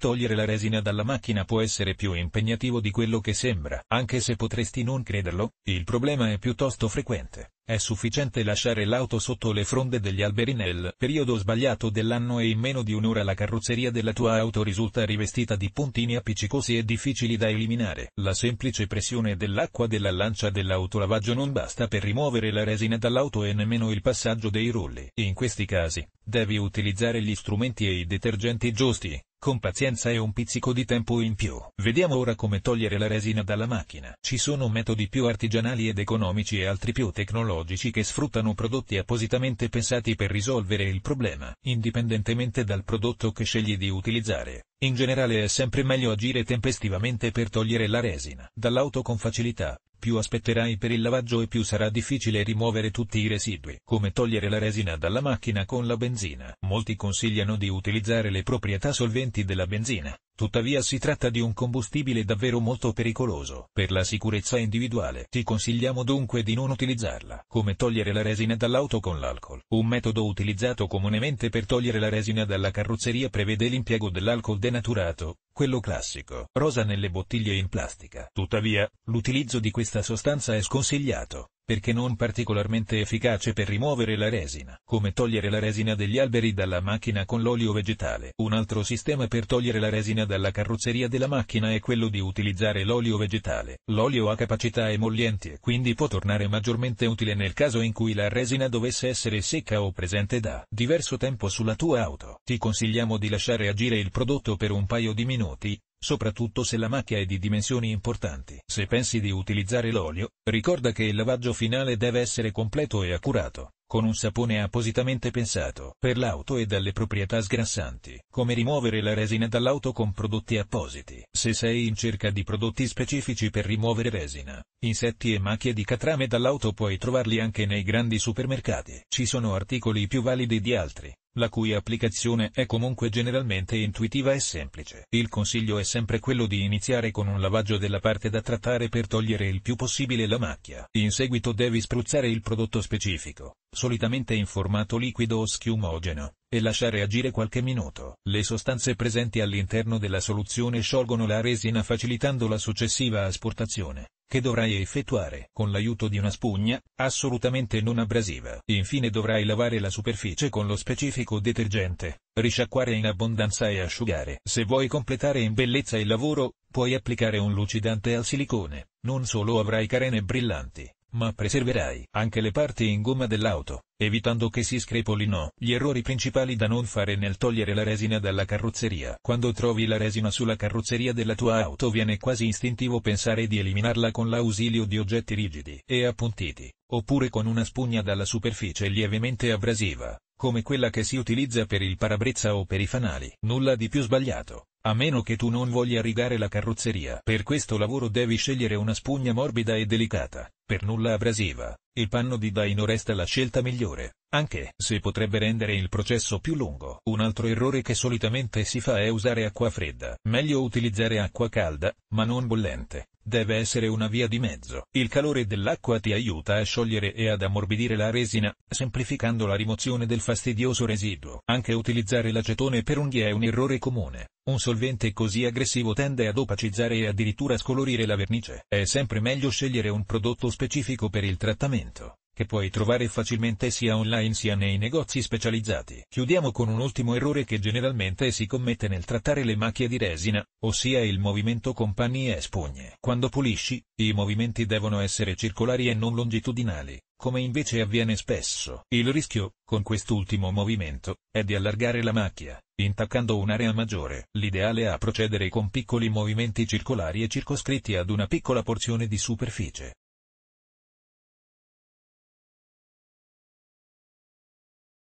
Togliere la resina dalla macchina può essere più impegnativo di quello che sembra. Anche se potresti non crederlo, il problema è piuttosto frequente. È sufficiente lasciare l'auto sotto le fronde degli alberi nel periodo sbagliato dell'anno e in meno di un'ora la carrozzeria della tua auto risulta rivestita di puntini appiccicosi e difficili da eliminare. La semplice pressione dell'acqua della lancia dell'autolavaggio non basta per rimuovere la resina dall'auto e nemmeno il passaggio dei rulli. In questi casi, devi utilizzare gli strumenti e i detergenti giusti con pazienza e un pizzico di tempo in più. Vediamo ora come togliere la resina dalla macchina. Ci sono metodi più artigianali ed economici e altri più tecnologici che sfruttano prodotti appositamente pensati per risolvere il problema. Indipendentemente dal prodotto che scegli di utilizzare, in generale è sempre meglio agire tempestivamente per togliere la resina dall'auto con facilità, più aspetterai per il lavaggio e più sarà difficile rimuovere tutti i residui. Come togliere la resina dalla macchina con la benzina? Molti consigliano di utilizzare le proprietà solventi della benzina, Tuttavia si tratta di un combustibile davvero molto pericoloso per la sicurezza individuale. Ti consigliamo dunque di non utilizzarla. Come togliere la resina dall'auto con l'alcol? Un metodo utilizzato comunemente per togliere la resina dalla carrozzeria prevede l'impiego dell'alcol denaturato, quello classico, rosa nelle bottiglie in plastica. Tuttavia, l'utilizzo di questa sostanza è sconsigliato perché non particolarmente efficace per rimuovere la resina. Come togliere la resina degli alberi dalla macchina con l'olio vegetale. Un altro sistema per togliere la resina dalla carrozzeria della macchina è quello di utilizzare l'olio vegetale. L'olio ha capacità emollienti e quindi può tornare maggiormente utile nel caso in cui la resina dovesse essere secca o presente da diverso tempo sulla tua auto. Ti consigliamo di lasciare agire il prodotto per un paio di minuti, soprattutto se la macchia è di dimensioni importanti. Se pensi di utilizzare l'olio, ricorda che il lavaggio finale deve essere completo e accurato, con un sapone appositamente pensato per l'auto e dalle proprietà sgrassanti, come rimuovere la resina dall'auto con prodotti appositi. Se sei in cerca di prodotti specifici per rimuovere resina, insetti e macchie di catrame dall'auto puoi trovarli anche nei grandi supermercati. Ci sono articoli più validi di altri la cui applicazione è comunque generalmente intuitiva e semplice. Il consiglio è sempre quello di iniziare con un lavaggio della parte da trattare per togliere il più possibile la macchia. In seguito devi spruzzare il prodotto specifico, solitamente in formato liquido o schiumogeno, e lasciare agire qualche minuto. Le sostanze presenti all'interno della soluzione sciolgono la resina facilitando la successiva asportazione che dovrai effettuare con l'aiuto di una spugna, assolutamente non abrasiva. Infine dovrai lavare la superficie con lo specifico detergente, risciacquare in abbondanza e asciugare. Se vuoi completare in bellezza il lavoro, puoi applicare un lucidante al silicone, non solo avrai carene brillanti, ma preserverai anche le parti in gomma dell'auto, evitando che si screpolino. Gli errori principali da non fare nel togliere la resina dalla carrozzeria. Quando trovi la resina sulla carrozzeria della tua auto viene quasi istintivo pensare di eliminarla con l'ausilio di oggetti rigidi e appuntiti, oppure con una spugna dalla superficie lievemente abrasiva, come quella che si utilizza per il parabrezza o per i fanali. Nulla di più sbagliato, a meno che tu non voglia rigare la carrozzeria. Per questo lavoro devi scegliere una spugna morbida e delicata, per nulla abrasiva. Il panno di Daino resta la scelta migliore, anche se potrebbe rendere il processo più lungo. Un altro errore che solitamente si fa è usare acqua fredda. Meglio utilizzare acqua calda, ma non bollente. Deve essere una via di mezzo. Il calore dell'acqua ti aiuta a sciogliere e ad ammorbidire la resina, semplificando la rimozione del fastidioso residuo. Anche utilizzare l'acetone per unghie è un errore comune. Un solvente così aggressivo tende ad opacizzare e addirittura scolorire la vernice. È sempre meglio scegliere un prodotto specifico per il trattamento che puoi trovare facilmente sia online sia nei negozi specializzati. Chiudiamo con un ultimo errore che generalmente si commette nel trattare le macchie di resina, ossia il movimento con panni e spugne. Quando pulisci, i movimenti devono essere circolari e non longitudinali, come invece avviene spesso. Il rischio, con quest'ultimo movimento, è di allargare la macchia, intaccando un'area maggiore. L'ideale è procedere con piccoli movimenti circolari e circoscritti ad una piccola porzione di superficie.